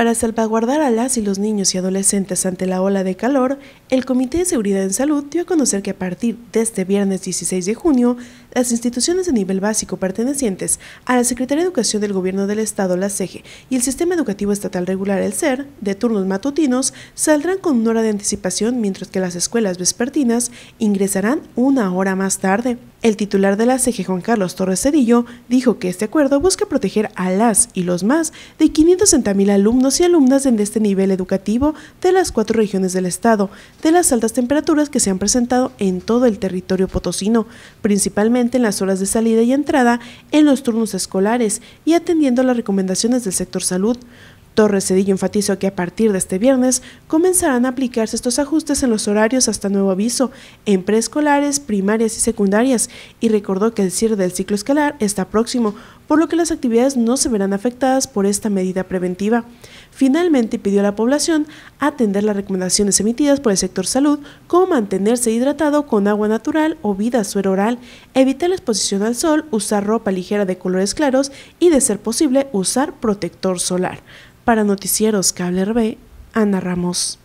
Para salvaguardar a las y los niños y adolescentes ante la ola de calor, el Comité de Seguridad en Salud dio a conocer que a partir de este viernes 16 de junio, las instituciones de nivel básico pertenecientes a la Secretaría de Educación del Gobierno del Estado, la CEGE, y el Sistema Educativo Estatal Regular, el SER, de turnos matutinos, saldrán con una hora de anticipación, mientras que las escuelas vespertinas ingresarán una hora más tarde. El titular de la CG, Juan Carlos Torres Cedillo, dijo que este acuerdo busca proteger a las y los más de 560.000 alumnos y alumnas en este nivel educativo de las cuatro regiones del estado, de las altas temperaturas que se han presentado en todo el territorio potosino, principalmente en las horas de salida y entrada, en los turnos escolares y atendiendo las recomendaciones del sector salud. Torres Cedillo enfatizó que a partir de este viernes comenzarán a aplicarse estos ajustes en los horarios hasta nuevo aviso en preescolares, primarias y secundarias y recordó que el cierre del ciclo escolar está próximo, por lo que las actividades no se verán afectadas por esta medida preventiva. Finalmente pidió a la población atender las recomendaciones emitidas por el sector salud, como mantenerse hidratado con agua natural o vida suero oral, evitar la exposición al sol, usar ropa ligera de colores claros y, de ser posible, usar protector solar. Para Noticieros Cable RB, Ana Ramos.